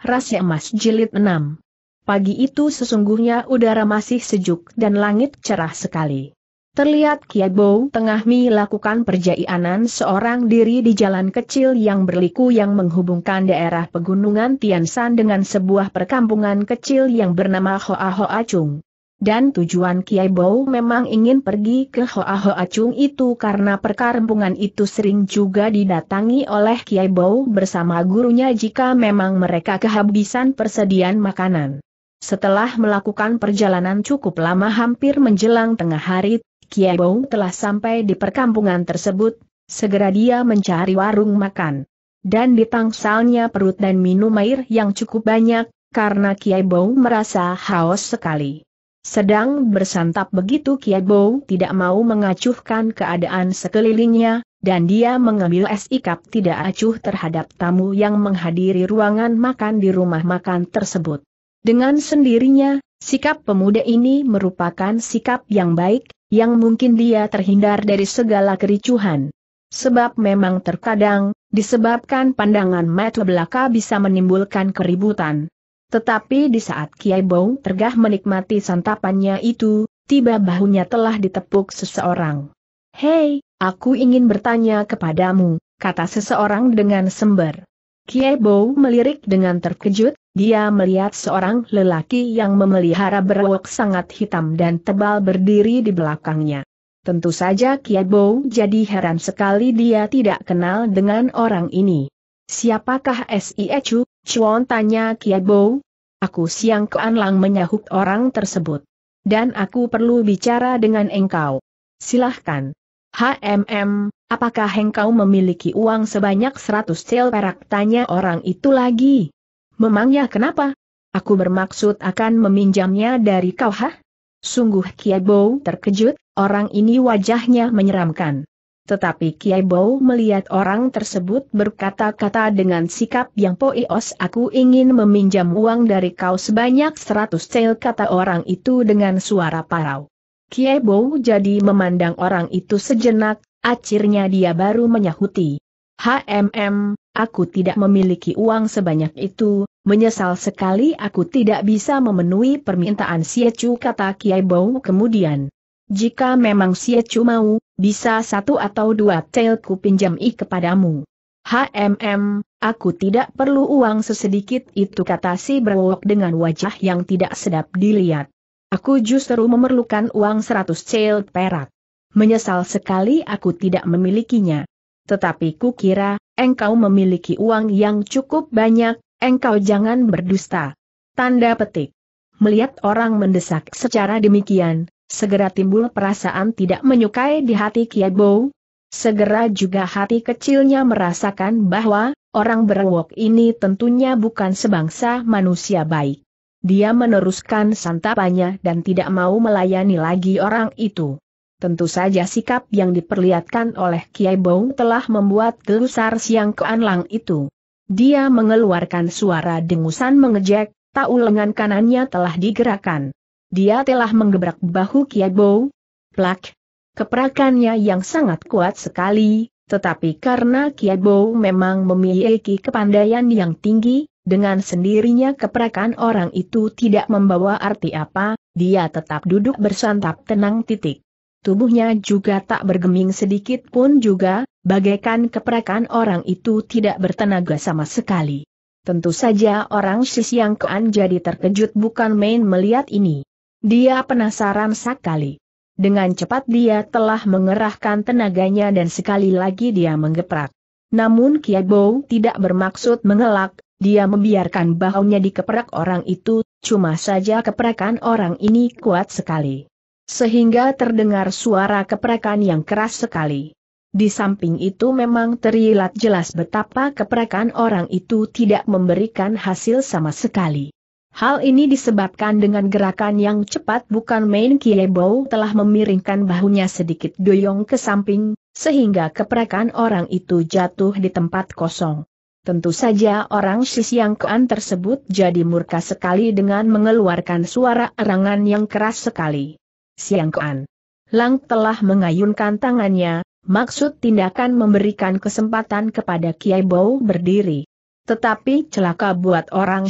Rahasia Emas Jilid 6 Pagi itu sesungguhnya udara masih sejuk dan langit cerah sekali. Terlihat Kiabou tengah melakukan perjaianan seorang diri di jalan kecil yang berliku yang menghubungkan daerah pegunungan Tiansan dengan sebuah perkampungan kecil yang bernama Hoa Hoa Chung dan tujuan Kiai Bau memang ingin pergi ke Hoa Hoa Chung itu karena perkampungan itu sering juga didatangi oleh Kiai Bau bersama gurunya jika memang mereka kehabisan persediaan makanan. Setelah melakukan perjalanan cukup lama hampir menjelang tengah hari, Kiai Bau telah sampai di perkampungan tersebut, segera dia mencari warung makan. Dan ditangsalnya perut dan minum air yang cukup banyak, karena Kiai Bau merasa haus sekali. Sedang bersantap begitu Bow tidak mau mengacuhkan keadaan sekelilingnya, dan dia mengambil sikap tidak acuh terhadap tamu yang menghadiri ruangan makan di rumah makan tersebut. Dengan sendirinya, sikap pemuda ini merupakan sikap yang baik, yang mungkin dia terhindar dari segala kericuhan. Sebab memang terkadang, disebabkan pandangan mata belaka bisa menimbulkan keributan. Tetapi di saat Kiai Bong tergah menikmati santapannya itu, tiba bahunya telah ditepuk seseorang. Hei, aku ingin bertanya kepadamu, kata seseorang dengan sember. Kiai Bong melirik dengan terkejut, dia melihat seorang lelaki yang memelihara berwok sangat hitam dan tebal berdiri di belakangnya. Tentu saja Kiai Bow jadi heran sekali dia tidak kenal dengan orang ini. Siapakah S.I.E.Chu? Chuan tanya Kiabo. Aku siang Keanlang menyahut orang tersebut. Dan aku perlu bicara dengan engkau. Silahkan. HMM, apakah engkau memiliki uang sebanyak 100 sel perak? Tanya orang itu lagi. Memangnya kenapa? Aku bermaksud akan meminjamnya dari kau ha? Sungguh Kiabo terkejut, orang ini wajahnya menyeramkan. Tetapi Kiai Bau melihat orang tersebut berkata-kata dengan sikap yang poios aku ingin meminjam uang dari kau sebanyak seratus cel kata orang itu dengan suara parau. Kiai Bau jadi memandang orang itu sejenak, akhirnya dia baru menyahuti. HMM, aku tidak memiliki uang sebanyak itu, menyesal sekali aku tidak bisa memenuhi permintaan Siecu kata Kiai Bau kemudian. Jika memang cuma mau, bisa satu atau dua tel ku pinjam i kepadamu. HMM, aku tidak perlu uang sesedikit itu kata si berwok dengan wajah yang tidak sedap dilihat. Aku justru memerlukan uang seratus cel perak. Menyesal sekali aku tidak memilikinya. Tetapi kukira, engkau memiliki uang yang cukup banyak, engkau jangan berdusta. Tanda petik. Melihat orang mendesak secara demikian, segera timbul perasaan tidak menyukai di hati Kiabo. Segera juga hati kecilnya merasakan bahwa, orang berwok ini tentunya bukan sebangsa manusia baik. Dia meneruskan santapannya dan tidak mau melayani lagi orang itu. Tentu saja sikap yang diperlihatkan oleh Kiai telah membuat gelusar siang keanlang itu. Dia mengeluarkan suara dengusan mengejek, tahu lengan kanannya telah digerakkan. Dia telah menggebrak bahu Kiabo. Plak. keperakannya yang sangat kuat sekali, tetapi karena Kiabo memang memiliki kepandaian yang tinggi, dengan sendirinya keperakan orang itu tidak membawa arti apa, dia tetap duduk bersantap tenang titik. Tubuhnya juga tak bergeming sedikit pun juga, bagaikan keperakan orang itu tidak bertenaga sama sekali. Tentu saja orang yang Kean jadi terkejut bukan main melihat ini. Dia penasaran sekali. Dengan cepat dia telah mengerahkan tenaganya dan sekali lagi dia menggeprak. Namun Kiabo tidak bermaksud mengelak, dia membiarkan bahunya dikeprak orang itu, cuma saja keprakan orang ini kuat sekali. Sehingga terdengar suara keprakan yang keras sekali. Di samping itu memang terlihat jelas betapa keprakan orang itu tidak memberikan hasil sama sekali. Hal ini disebabkan dengan gerakan yang cepat bukan main Kilebau telah memiringkan bahunya sedikit doyong ke samping, sehingga keperakan orang itu jatuh di tempat kosong. Tentu saja orang Siang Kean tersebut jadi murka sekali dengan mengeluarkan suara erangan yang keras sekali. Siang Kean. Lang telah mengayunkan tangannya, maksud tindakan memberikan kesempatan kepada Kiai berdiri. Tetapi celaka buat orang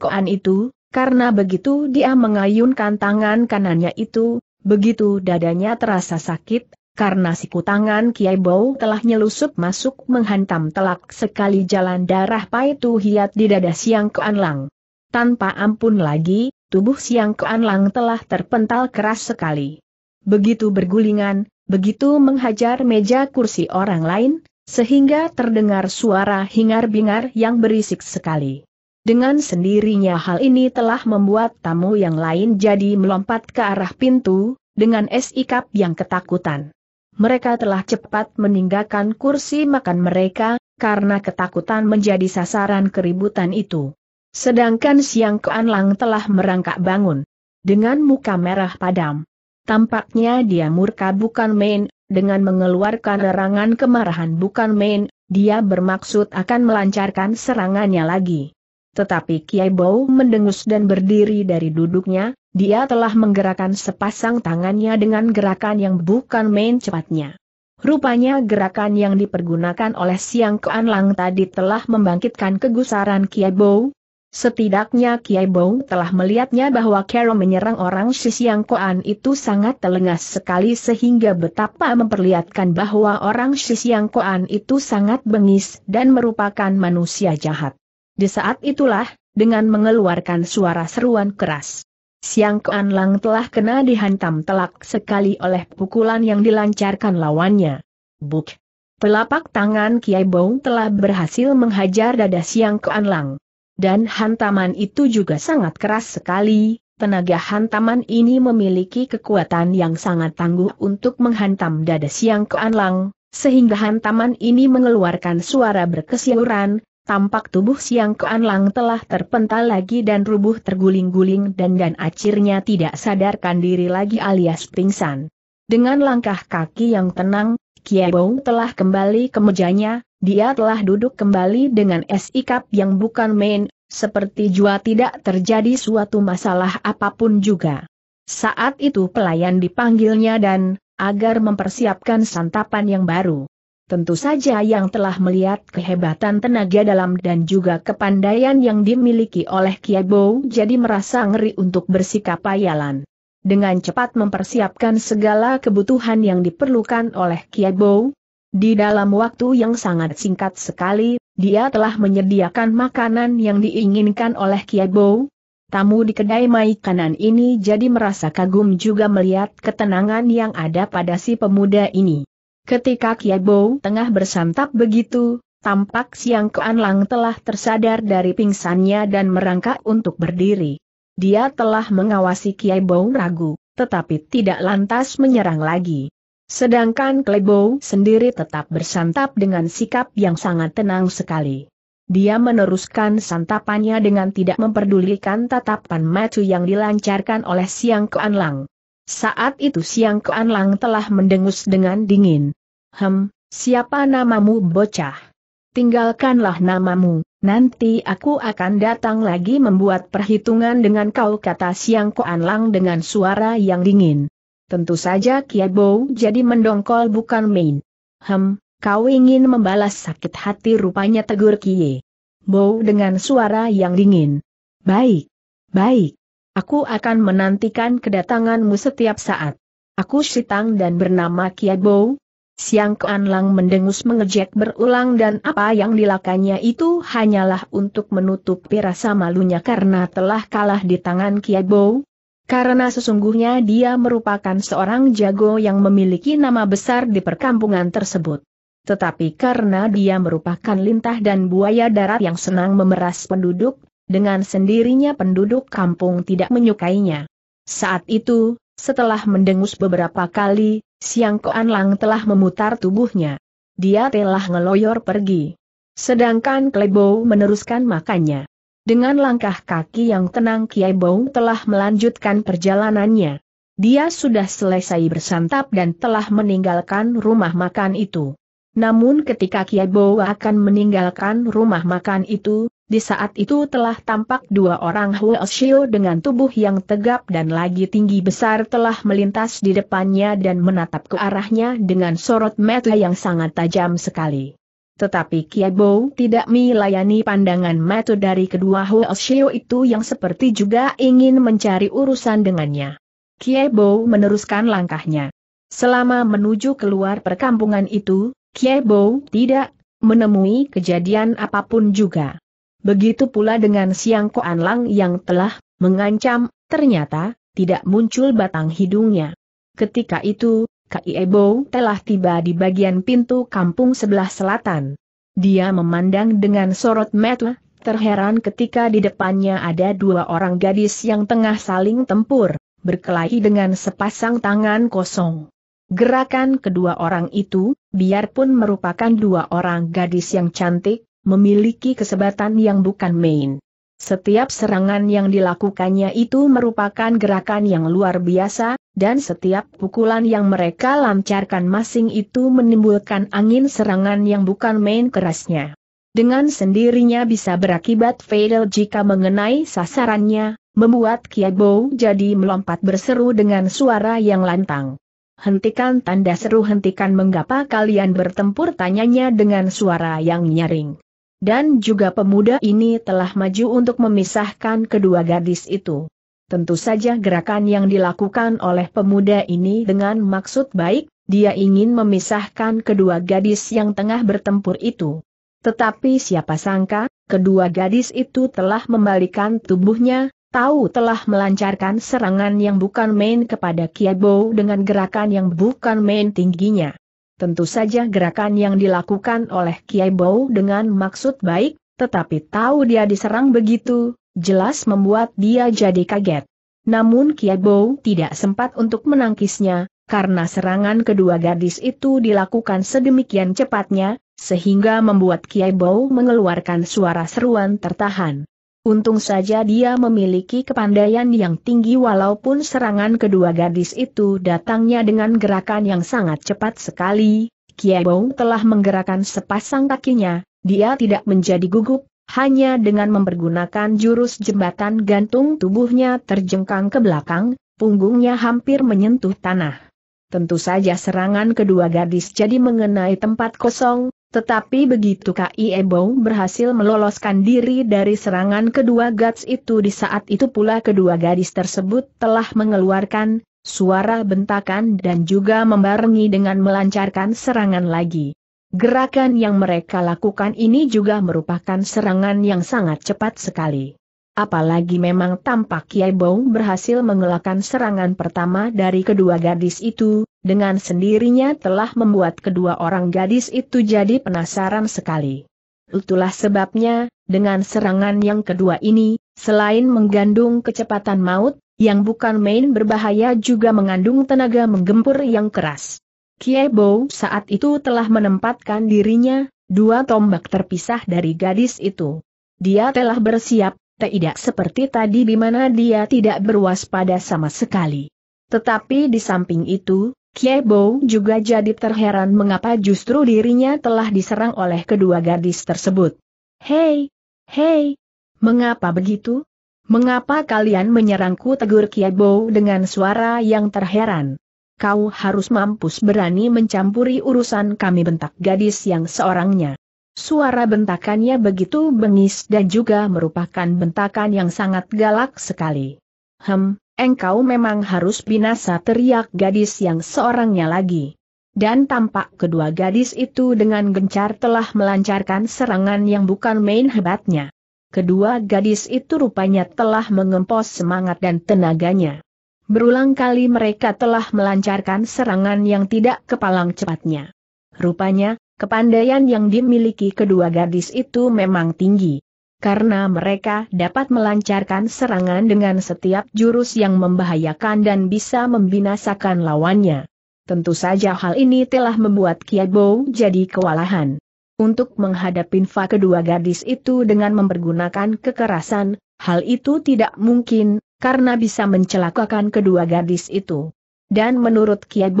koan itu, karena begitu dia mengayunkan tangan kanannya itu, begitu dadanya terasa sakit, karena siku tangan Kiai Bau telah nyelusup masuk menghantam telak sekali jalan darah Paitu Hiat di dada Siang lang. Tanpa ampun lagi, tubuh Siang lang telah terpental keras sekali. Begitu bergulingan, begitu menghajar meja kursi orang lain, sehingga terdengar suara hingar-bingar yang berisik sekali. Dengan sendirinya hal ini telah membuat tamu yang lain jadi melompat ke arah pintu, dengan sikap yang ketakutan. Mereka telah cepat meninggalkan kursi makan mereka, karena ketakutan menjadi sasaran keributan itu. Sedangkan Siang Kuan telah merangkak bangun. Dengan muka merah padam. Tampaknya dia murka bukan main, dengan mengeluarkan erangan kemarahan bukan main, dia bermaksud akan melancarkan serangannya lagi. Tetapi Kiai Bau mendengus dan berdiri dari duduknya, dia telah menggerakkan sepasang tangannya dengan gerakan yang bukan main cepatnya. Rupanya gerakan yang dipergunakan oleh Siang Keanlang tadi telah membangkitkan kegusaran Kiai Bau, Setidaknya Kiai Bong telah melihatnya bahwa Carol menyerang orang Shisiang Koan itu sangat telengas sekali sehingga betapa memperlihatkan bahwa orang Shisiang Koan itu sangat bengis dan merupakan manusia jahat. Di saat itulah, dengan mengeluarkan suara seruan keras, Siang Koan Lang telah kena dihantam telak sekali oleh pukulan yang dilancarkan lawannya. Buk! pelapak tangan Kiai Bong telah berhasil menghajar dada Siang Koan Lang. Dan hantaman itu juga sangat keras sekali, tenaga hantaman ini memiliki kekuatan yang sangat tangguh untuk menghantam dada siang keanlang, sehingga hantaman ini mengeluarkan suara berkesiuran, tampak tubuh siang keanlang telah terpental lagi dan rubuh terguling-guling dan dan acirnya tidak sadarkan diri lagi alias pingsan. Dengan langkah kaki yang tenang, Kiebong telah kembali ke mejanya, dia telah duduk kembali dengan sikap yang bukan main, seperti jua tidak terjadi suatu masalah apapun juga. Saat itu pelayan dipanggilnya dan, agar mempersiapkan santapan yang baru. Tentu saja yang telah melihat kehebatan tenaga dalam dan juga kepandaian yang dimiliki oleh Kiebong jadi merasa ngeri untuk bersikap ayalan dengan cepat mempersiapkan segala kebutuhan yang diperlukan oleh Kiabo. Di dalam waktu yang sangat singkat sekali, dia telah menyediakan makanan yang diinginkan oleh Kiabo. Tamu di kedai makanan ini jadi merasa kagum juga melihat ketenangan yang ada pada si pemuda ini. Ketika Kiabo tengah bersantap begitu, tampak Siang Keanlang telah tersadar dari pingsannya dan merangkak untuk berdiri. Dia telah mengawasi Kiai Bau ragu, tetapi tidak lantas menyerang lagi. Sedangkan Klebo sendiri tetap bersantap dengan sikap yang sangat tenang sekali. Dia meneruskan santapannya dengan tidak memperdulikan tatapan macu yang dilancarkan oleh Siang Keanlang. Saat itu Siang Keanlang telah mendengus dengan dingin. Hem, siapa namamu bocah? tinggalkanlah namamu, nanti aku akan datang lagi membuat perhitungan dengan kau kata Siang Koan Lang dengan suara yang dingin. Tentu saja bow jadi mendongkol bukan main. Hem, kau ingin membalas sakit hati rupanya tegur Kie. Bow dengan suara yang dingin. Baik, baik. Aku akan menantikan kedatanganmu setiap saat. Aku Sitang dan bernama bow. Siang Kuan mendengus mengejek berulang dan apa yang dilakannya itu hanyalah untuk menutupi rasa malunya karena telah kalah di tangan Kiabo. Karena sesungguhnya dia merupakan seorang jago yang memiliki nama besar di perkampungan tersebut. Tetapi karena dia merupakan lintah dan buaya darat yang senang memeras penduduk, dengan sendirinya penduduk kampung tidak menyukainya. Saat itu, setelah mendengus beberapa kali, Siang Koan Lang telah memutar tubuhnya. Dia telah ngeloyor pergi. Sedangkan Klebo meneruskan makannya. Dengan langkah kaki yang tenang Kiai Bong telah melanjutkan perjalanannya. Dia sudah selesai bersantap dan telah meninggalkan rumah makan itu. Namun ketika Kiai Bong akan meninggalkan rumah makan itu, di saat itu telah tampak dua orang Huoshio dengan tubuh yang tegap dan lagi tinggi besar telah melintas di depannya dan menatap ke arahnya dengan sorot mata yang sangat tajam sekali. Tetapi Kiabo tidak melayani pandangan mata dari kedua Huoshio itu yang seperti juga ingin mencari urusan dengannya. Kiebo meneruskan langkahnya. Selama menuju keluar perkampungan itu, Kiebo tidak menemui kejadian apapun juga. Begitu pula dengan Siang Koan Lang yang telah mengancam, ternyata tidak muncul batang hidungnya. Ketika itu, Kiebo telah tiba di bagian pintu kampung sebelah selatan. Dia memandang dengan sorot mata, terheran ketika di depannya ada dua orang gadis yang tengah saling tempur, berkelahi dengan sepasang tangan kosong. Gerakan kedua orang itu, biarpun merupakan dua orang gadis yang cantik, memiliki kesebatan yang bukan main. Setiap serangan yang dilakukannya itu merupakan gerakan yang luar biasa, dan setiap pukulan yang mereka lancarkan masing itu menimbulkan angin serangan yang bukan main kerasnya. Dengan sendirinya bisa berakibat fatal jika mengenai sasarannya, membuat Kiabo jadi melompat berseru dengan suara yang lantang. Hentikan tanda seru hentikan menggapa kalian bertempur tanyanya dengan suara yang nyaring. Dan juga pemuda ini telah maju untuk memisahkan kedua gadis itu. Tentu saja gerakan yang dilakukan oleh pemuda ini dengan maksud baik, dia ingin memisahkan kedua gadis yang tengah bertempur itu. Tetapi siapa sangka, kedua gadis itu telah membalikan tubuhnya, tahu telah melancarkan serangan yang bukan main kepada Kiabo dengan gerakan yang bukan main tingginya. Tentu saja gerakan yang dilakukan oleh Kiai Bow dengan maksud baik, tetapi tahu dia diserang begitu, jelas membuat dia jadi kaget. Namun Kiai Bow tidak sempat untuk menangkisnya, karena serangan kedua gadis itu dilakukan sedemikian cepatnya, sehingga membuat Kiai Bow mengeluarkan suara seruan tertahan. Untung saja dia memiliki kepandaian yang tinggi walaupun serangan kedua gadis itu datangnya dengan gerakan yang sangat cepat sekali. Kiebong telah menggerakkan sepasang kakinya, dia tidak menjadi gugup, hanya dengan mempergunakan jurus jembatan gantung tubuhnya terjengkang ke belakang, punggungnya hampir menyentuh tanah. Tentu saja serangan kedua gadis jadi mengenai tempat kosong, tetapi begitu K.I. Ebo berhasil meloloskan diri dari serangan kedua Gats itu di saat itu pula kedua gadis tersebut telah mengeluarkan suara bentakan dan juga membarengi dengan melancarkan serangan lagi. Gerakan yang mereka lakukan ini juga merupakan serangan yang sangat cepat sekali. Apalagi memang tampak Kiai Bong berhasil mengelakkan serangan pertama dari kedua gadis itu, dengan sendirinya telah membuat kedua orang gadis itu jadi penasaran sekali. Itulah sebabnya, dengan serangan yang kedua ini, selain menggandung kecepatan maut, yang bukan main berbahaya juga mengandung tenaga menggempur yang keras. Kiai Bong saat itu telah menempatkan dirinya, dua tombak terpisah dari gadis itu. Dia telah bersiap tidak seperti tadi di mana dia tidak berwaspada sama sekali. Tetapi di samping itu, Kiebo juga jadi terheran mengapa justru dirinya telah diserang oleh kedua gadis tersebut. Hei! Hei! Mengapa begitu? Mengapa kalian menyerangku tegur Kiebo dengan suara yang terheran? Kau harus mampus berani mencampuri urusan kami bentak gadis yang seorangnya. Suara bentakannya begitu bengis dan juga merupakan bentakan yang sangat galak sekali. Hem, engkau memang harus binasa teriak gadis yang seorangnya lagi. Dan tampak kedua gadis itu dengan gencar telah melancarkan serangan yang bukan main hebatnya. Kedua gadis itu rupanya telah mengempos semangat dan tenaganya. Berulang kali mereka telah melancarkan serangan yang tidak kepalang cepatnya. Rupanya, Kepandaian yang dimiliki kedua gadis itu memang tinggi. Karena mereka dapat melancarkan serangan dengan setiap jurus yang membahayakan dan bisa membinasakan lawannya. Tentu saja hal ini telah membuat Kiat jadi kewalahan. Untuk menghadapi Fa kedua gadis itu dengan mempergunakan kekerasan, hal itu tidak mungkin, karena bisa mencelakakan kedua gadis itu. Dan menurut Kiat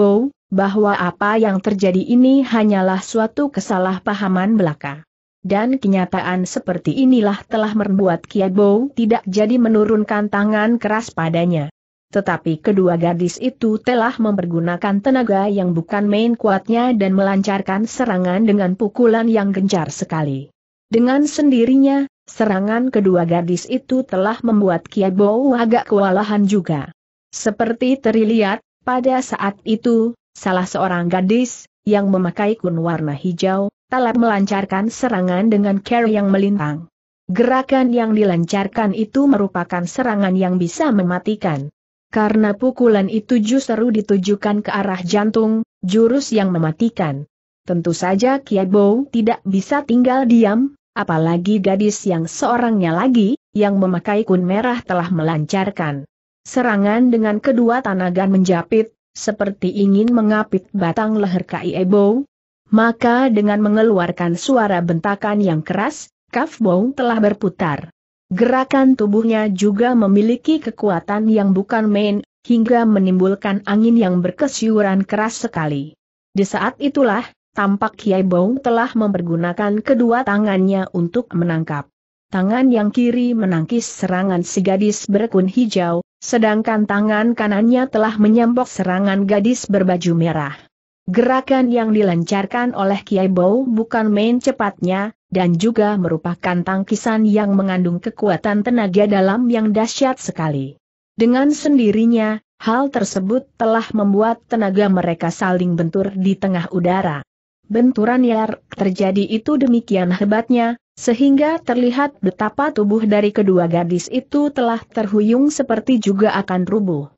bahwa apa yang terjadi ini hanyalah suatu kesalahpahaman belaka. Dan kenyataan seperti inilah telah membuat Kiabo tidak jadi menurunkan tangan keras padanya. Tetapi kedua gadis itu telah mempergunakan tenaga yang bukan main kuatnya dan melancarkan serangan dengan pukulan yang gencar sekali. Dengan sendirinya, serangan kedua gadis itu telah membuat Kiabo agak kewalahan juga. Seperti terlihat, pada saat itu, Salah seorang gadis, yang memakai kun warna hijau, telah melancarkan serangan dengan care yang melintang. Gerakan yang dilancarkan itu merupakan serangan yang bisa mematikan. Karena pukulan itu justru ditujukan ke arah jantung, jurus yang mematikan. Tentu saja Kiebo tidak bisa tinggal diam, apalagi gadis yang seorangnya lagi, yang memakai kun merah telah melancarkan. Serangan dengan kedua tanagan menjapit, seperti ingin mengapit batang leher Kiebo. Maka dengan mengeluarkan suara bentakan yang keras, Kaf Kafbong telah berputar. Gerakan tubuhnya juga memiliki kekuatan yang bukan main, hingga menimbulkan angin yang berkesiuran keras sekali. Di saat itulah, tampak Kiai Bong telah mempergunakan kedua tangannya untuk menangkap tangan yang kiri menangkis serangan si gadis berkun hijau, sedangkan tangan kanannya telah menyambok serangan gadis berbaju merah. Gerakan yang dilancarkan oleh Kiai Bau bukan main cepatnya, dan juga merupakan tangkisan yang mengandung kekuatan tenaga dalam yang dahsyat sekali. Dengan sendirinya, hal tersebut telah membuat tenaga mereka saling bentur di tengah udara. Benturan yang terjadi itu demikian hebatnya, sehingga terlihat betapa tubuh dari kedua gadis itu telah terhuyung seperti juga akan rubuh.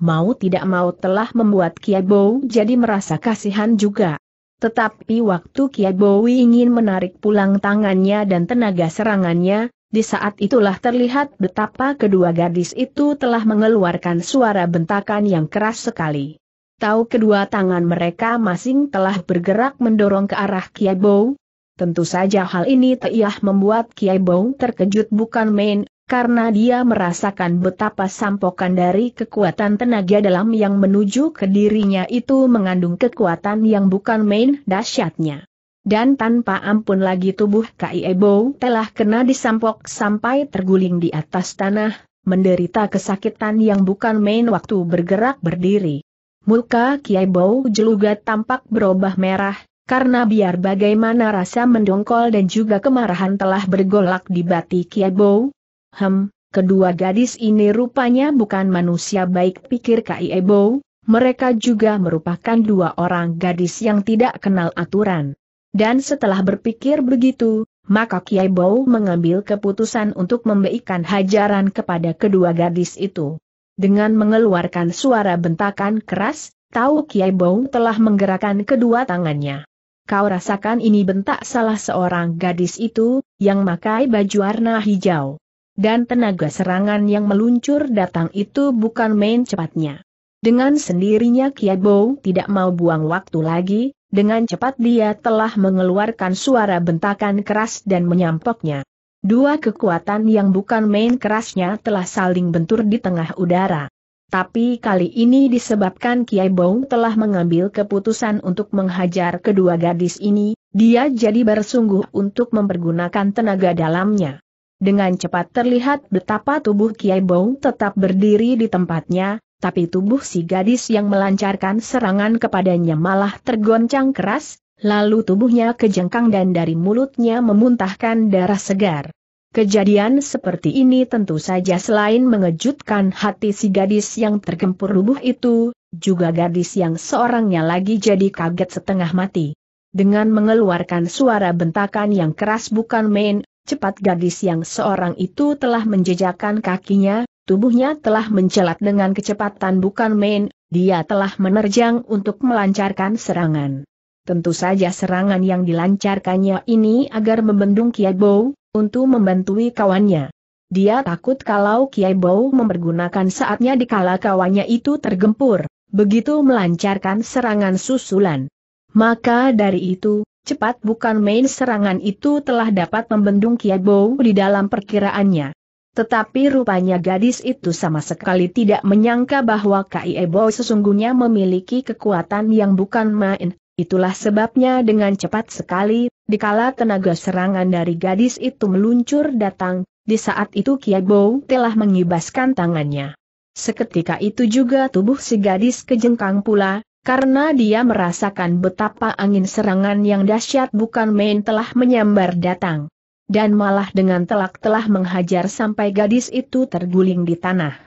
Mau tidak mau telah membuat Kiabo jadi merasa kasihan juga. Tetapi waktu Kiabo ingin menarik pulang tangannya dan tenaga serangannya, di saat itulah terlihat betapa kedua gadis itu telah mengeluarkan suara bentakan yang keras sekali. Tahu kedua tangan mereka masing telah bergerak mendorong ke arah Kiabo, Tentu saja hal ini Tiah membuat Kiai Bong terkejut bukan main, karena dia merasakan betapa sampokan dari kekuatan tenaga dalam yang menuju ke dirinya itu mengandung kekuatan yang bukan main dahsyatnya. Dan tanpa ampun lagi tubuh Kiai Bong telah kena disampok sampai terguling di atas tanah, menderita kesakitan yang bukan main waktu bergerak berdiri. Muka Kiai Bau Jeluga tampak berubah merah, karena biar bagaimana rasa mendongkol dan juga kemarahan telah bergolak di batik Kiebo. Hem, kedua gadis ini rupanya bukan manusia baik pikir Kiebo, mereka juga merupakan dua orang gadis yang tidak kenal aturan. Dan setelah berpikir begitu, maka Kiai Bau mengambil keputusan untuk memberikan hajaran kepada kedua gadis itu. Dengan mengeluarkan suara bentakan keras, tahu Kiai bow telah menggerakkan kedua tangannya. Kau rasakan ini bentak salah seorang gadis itu, yang memakai baju warna hijau. Dan tenaga serangan yang meluncur datang itu bukan main cepatnya. Dengan sendirinya kiat Kiabo tidak mau buang waktu lagi, dengan cepat dia telah mengeluarkan suara bentakan keras dan menyampoknya. Dua kekuatan yang bukan main kerasnya telah saling bentur di tengah udara. Tapi kali ini disebabkan Kiai Bong telah mengambil keputusan untuk menghajar kedua gadis ini, dia jadi bersungguh untuk mempergunakan tenaga dalamnya. Dengan cepat terlihat betapa tubuh Kiai Bong tetap berdiri di tempatnya, tapi tubuh si gadis yang melancarkan serangan kepadanya malah tergoncang keras, lalu tubuhnya kejengkang dan dari mulutnya memuntahkan darah segar. Kejadian seperti ini tentu saja selain mengejutkan hati si gadis yang tergempur rubuh itu, juga gadis yang seorangnya lagi jadi kaget setengah mati. Dengan mengeluarkan suara bentakan yang keras bukan main, cepat gadis yang seorang itu telah menjejakkan kakinya, tubuhnya telah mencelat dengan kecepatan bukan main, dia telah menerjang untuk melancarkan serangan. Tentu saja serangan yang dilancarkannya ini agar membendung kiat bow untuk membantui kawannya. Dia takut kalau Kiai Bau mempergunakan saatnya dikala kawannya itu tergempur, begitu melancarkan serangan susulan. Maka dari itu, cepat bukan main serangan itu telah dapat membendung Kiai Bau di dalam perkiraannya. Tetapi rupanya gadis itu sama sekali tidak menyangka bahwa Kiai Bau sesungguhnya memiliki kekuatan yang bukan main, Itulah sebabnya dengan cepat sekali, dikala tenaga serangan dari gadis itu meluncur datang, di saat itu Kiabo telah mengibaskan tangannya. Seketika itu juga tubuh si gadis kejengkang pula, karena dia merasakan betapa angin serangan yang dahsyat bukan main telah menyambar datang. Dan malah dengan telak telah menghajar sampai gadis itu terguling di tanah.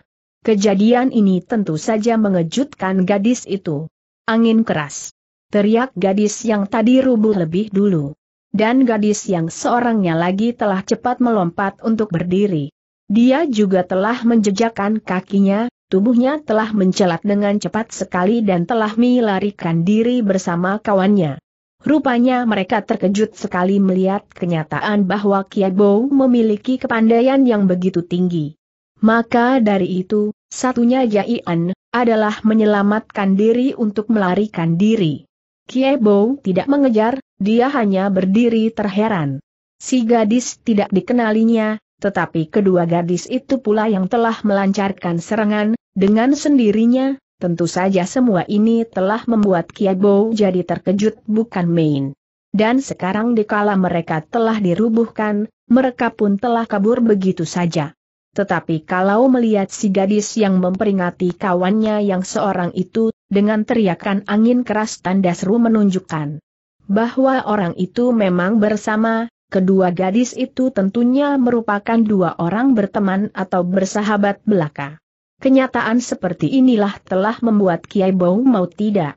Kejadian ini tentu saja mengejutkan gadis itu. Angin keras teriak gadis yang tadi rubuh lebih dulu. Dan gadis yang seorangnya lagi telah cepat melompat untuk berdiri. Dia juga telah menjejakkan kakinya, tubuhnya telah mencelat dengan cepat sekali dan telah melarikan diri bersama kawannya. Rupanya mereka terkejut sekali melihat kenyataan bahwa Kiabo memiliki kepandaian yang begitu tinggi. Maka dari itu, satunya Jaian, adalah menyelamatkan diri untuk melarikan diri. Kie tidak mengejar, dia hanya berdiri terheran. Si gadis tidak dikenalinya, tetapi kedua gadis itu pula yang telah melancarkan serangan, dengan sendirinya, tentu saja semua ini telah membuat Kie jadi terkejut bukan main. Dan sekarang dikala mereka telah dirubuhkan, mereka pun telah kabur begitu saja. Tetapi kalau melihat si gadis yang memperingati kawannya yang seorang itu, dengan teriakan angin keras tanda seru menunjukkan bahwa orang itu memang bersama, kedua gadis itu tentunya merupakan dua orang berteman atau bersahabat belaka. Kenyataan seperti inilah telah membuat Kiai Bau mau tidak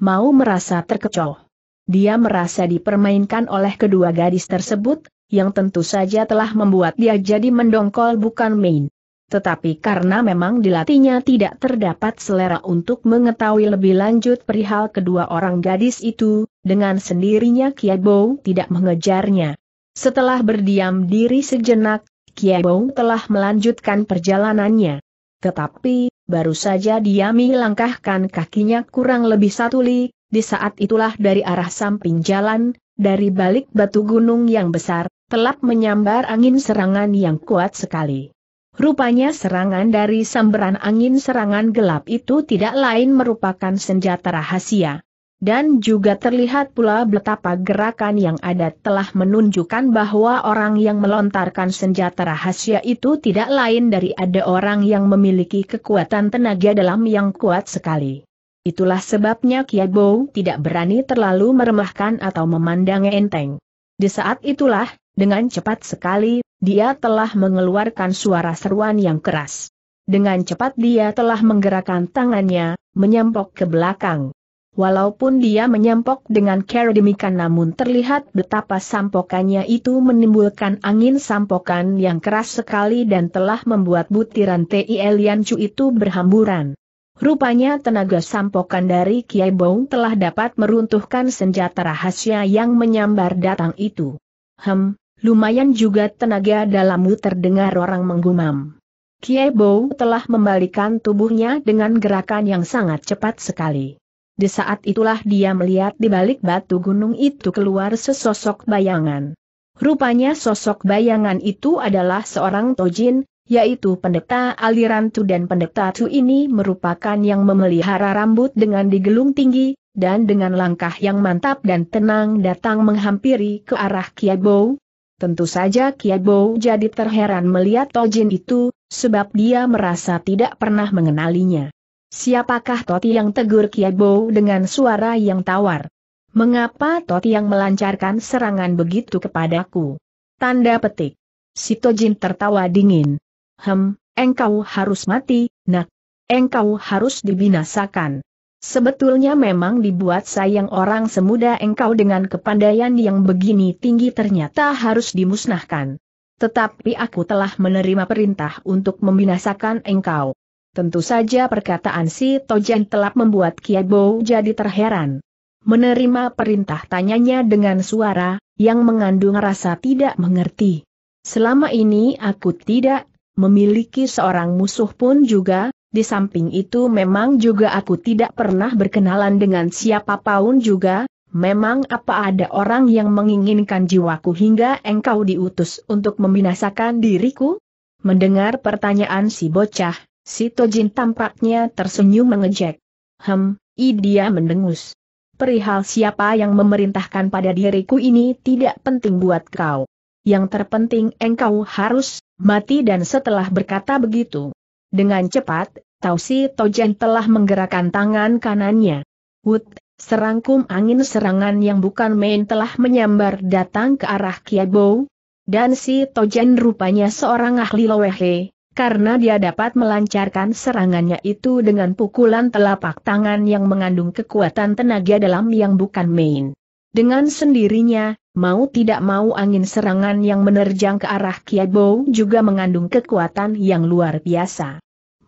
mau merasa terkecoh. Dia merasa dipermainkan oleh kedua gadis tersebut, yang tentu saja telah membuat dia jadi mendongkol bukan main tetapi karena memang dilatihnya tidak terdapat selera untuk mengetahui lebih lanjut perihal kedua orang gadis itu, dengan sendirinya Kiabo tidak mengejarnya. Setelah berdiam diri sejenak, Kiabo telah melanjutkan perjalanannya. Tetapi, baru saja dia melangkahkan kakinya kurang lebih satu li, di saat itulah dari arah samping jalan, dari balik batu gunung yang besar, telap menyambar angin serangan yang kuat sekali. Rupanya serangan dari samberan angin serangan gelap itu tidak lain merupakan senjata rahasia. Dan juga terlihat pula betapa gerakan yang ada telah menunjukkan bahwa orang yang melontarkan senjata rahasia itu tidak lain dari ada orang yang memiliki kekuatan tenaga dalam yang kuat sekali. Itulah sebabnya Kiabo tidak berani terlalu meremahkan atau memandang enteng. Di saat itulah, dengan cepat sekali, dia telah mengeluarkan suara seruan yang keras. Dengan cepat dia telah menggerakkan tangannya, menyempok ke belakang. Walaupun dia menyempok dengan cara demikian namun terlihat betapa sampokannya itu menimbulkan angin sampokan yang keras sekali dan telah membuat butiran T.I. Chu itu berhamburan. Rupanya tenaga sampokan dari Kiai Bong telah dapat meruntuhkan senjata rahasia yang menyambar datang itu. Hem, Lumayan juga tenaga dalammu terdengar orang menggumam. Kiebo telah membalikan tubuhnya dengan gerakan yang sangat cepat sekali. Di saat itulah dia melihat di balik batu gunung itu keluar sesosok bayangan. Rupanya sosok bayangan itu adalah seorang tojin, yaitu pendeta aliran Tu dan pendeta Tu ini merupakan yang memelihara rambut dengan digelung tinggi, dan dengan langkah yang mantap dan tenang datang menghampiri ke arah Kiebo, Tentu saja Kiabo jadi terheran melihat Tojin itu, sebab dia merasa tidak pernah mengenalinya. Siapakah Toti yang tegur Kiabo dengan suara yang tawar? Mengapa Toti yang melancarkan serangan begitu kepadaku? Tanda petik. Si Tojin tertawa dingin. Hem, engkau harus mati, nak. Engkau harus dibinasakan. Sebetulnya memang dibuat sayang orang semuda engkau dengan kepandaian yang begini tinggi ternyata harus dimusnahkan. Tetapi aku telah menerima perintah untuk membinasakan engkau. Tentu saja perkataan si Tojen telah membuat Kiebo jadi terheran. Menerima perintah tanyanya dengan suara, yang mengandung rasa tidak mengerti. Selama ini aku tidak memiliki seorang musuh pun juga, di samping itu memang juga aku tidak pernah berkenalan dengan siapa paun juga, memang apa ada orang yang menginginkan jiwaku hingga engkau diutus untuk membinasakan diriku? Mendengar pertanyaan si bocah, si Tojin tampaknya tersenyum mengejek. Hem, i dia mendengus. Perihal siapa yang memerintahkan pada diriku ini tidak penting buat kau. Yang terpenting engkau harus mati dan setelah berkata begitu, dengan cepat, Tausi Tojen telah menggerakkan tangan kanannya. Wut, serangkum angin serangan yang bukan main telah menyambar datang ke arah Kiabou. Dan si Tojen rupanya seorang ahli lowehe, karena dia dapat melancarkan serangannya itu dengan pukulan telapak tangan yang mengandung kekuatan tenaga dalam yang bukan main. Dengan sendirinya, Mau tidak mau angin serangan yang menerjang ke arah Kiabo juga mengandung kekuatan yang luar biasa.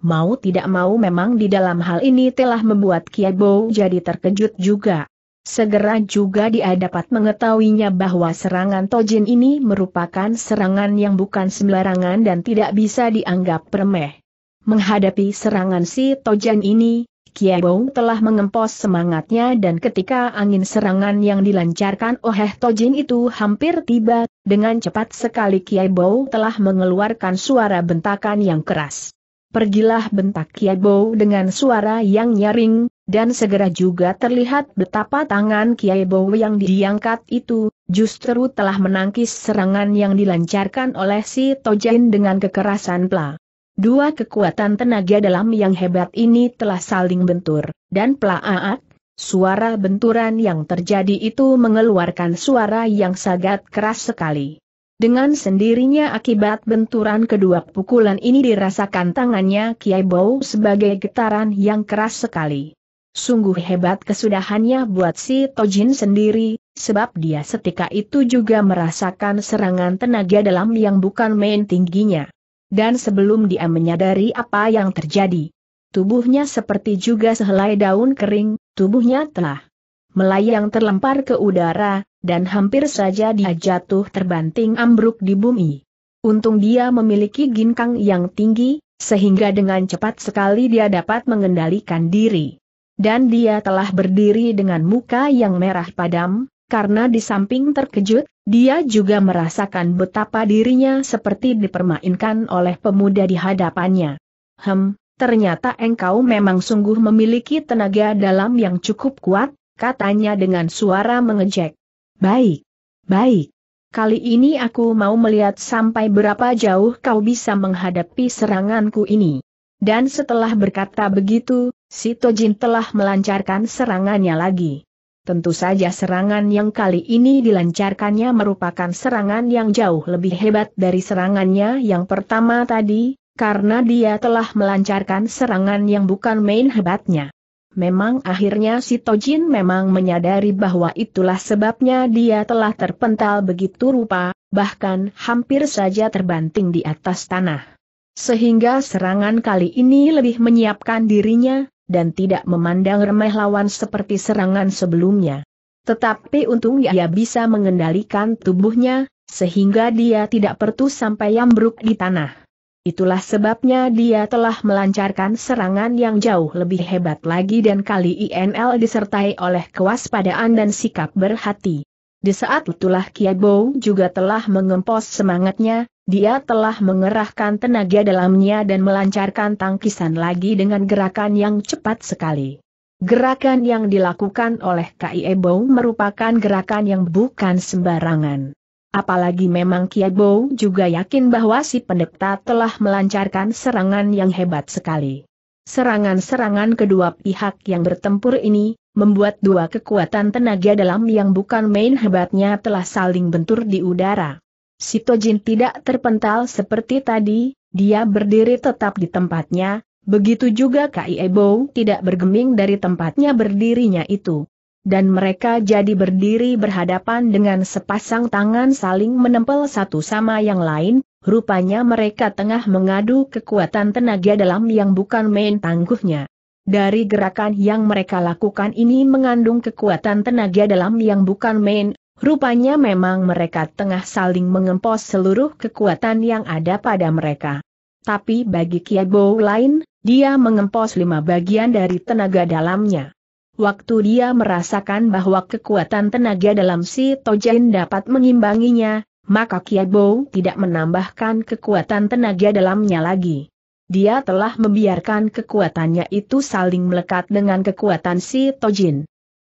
Mau tidak mau memang di dalam hal ini telah membuat Kiabo jadi terkejut juga. Segera juga dia dapat mengetahuinya bahwa serangan Tojin ini merupakan serangan yang bukan sembarangan dan tidak bisa dianggap remeh. Menghadapi serangan si Tojin ini, Kiebong telah mengempos semangatnya dan ketika angin serangan yang dilancarkan oleh Tojin itu hampir tiba, dengan cepat sekali Kiebong telah mengeluarkan suara bentakan yang keras. Pergilah bentak Kiebong dengan suara yang nyaring, dan segera juga terlihat betapa tangan Kiebong yang diangkat itu, justru telah menangkis serangan yang dilancarkan oleh si Tojin dengan kekerasan pelah. Dua kekuatan tenaga dalam yang hebat ini telah saling bentur, dan pelaat, suara benturan yang terjadi itu mengeluarkan suara yang sangat keras sekali. Dengan sendirinya akibat benturan kedua pukulan ini dirasakan tangannya Kiai bow sebagai getaran yang keras sekali. Sungguh hebat kesudahannya buat si Tojin sendiri, sebab dia setika itu juga merasakan serangan tenaga dalam yang bukan main tingginya dan sebelum dia menyadari apa yang terjadi. Tubuhnya seperti juga sehelai daun kering, tubuhnya telah melayang terlempar ke udara, dan hampir saja dia jatuh terbanting ambruk di bumi. Untung dia memiliki ginkang yang tinggi, sehingga dengan cepat sekali dia dapat mengendalikan diri. Dan dia telah berdiri dengan muka yang merah padam, karena di samping terkejut, dia juga merasakan betapa dirinya seperti dipermainkan oleh pemuda di hadapannya. Hem, ternyata engkau memang sungguh memiliki tenaga dalam yang cukup kuat, katanya dengan suara mengejek. Baik, baik. Kali ini aku mau melihat sampai berapa jauh kau bisa menghadapi seranganku ini. Dan setelah berkata begitu, Sito Jin telah melancarkan serangannya lagi. Tentu saja serangan yang kali ini dilancarkannya merupakan serangan yang jauh lebih hebat dari serangannya yang pertama tadi, karena dia telah melancarkan serangan yang bukan main hebatnya. Memang akhirnya si Tojin memang menyadari bahwa itulah sebabnya dia telah terpental begitu rupa, bahkan hampir saja terbanting di atas tanah. Sehingga serangan kali ini lebih menyiapkan dirinya, dan tidak memandang remeh lawan seperti serangan sebelumnya. Tetapi untung ia bisa mengendalikan tubuhnya, sehingga dia tidak pertu sampai ambruk di tanah. Itulah sebabnya dia telah melancarkan serangan yang jauh lebih hebat lagi dan kali INL disertai oleh kewaspadaan dan sikap berhati. Di saat itulah Kiabou juga telah mengempos semangatnya, dia telah mengerahkan tenaga dalamnya dan melancarkan tangkisan lagi dengan gerakan yang cepat sekali. Gerakan yang dilakukan oleh Kiebo merupakan gerakan yang bukan sembarangan. Apalagi memang Kiebo juga yakin bahwa si pendeta telah melancarkan serangan yang hebat sekali. Serangan-serangan kedua pihak yang bertempur ini, membuat dua kekuatan tenaga dalam yang bukan main hebatnya telah saling bentur di udara. Sitojin tidak terpental seperti tadi, dia berdiri tetap di tempatnya, begitu juga Kai Ebo tidak bergeming dari tempatnya berdirinya itu. Dan mereka jadi berdiri berhadapan dengan sepasang tangan saling menempel satu sama yang lain, rupanya mereka tengah mengadu kekuatan tenaga dalam yang bukan main tangguhnya. Dari gerakan yang mereka lakukan ini mengandung kekuatan tenaga dalam yang bukan main, Rupanya memang mereka tengah saling mengempos seluruh kekuatan yang ada pada mereka. Tapi bagi Kiabo lain, dia mengempos lima bagian dari tenaga dalamnya. Waktu dia merasakan bahwa kekuatan tenaga dalam si Tojin dapat mengimbanginya, maka Kiabo tidak menambahkan kekuatan tenaga dalamnya lagi. Dia telah membiarkan kekuatannya itu saling melekat dengan kekuatan si Tojin.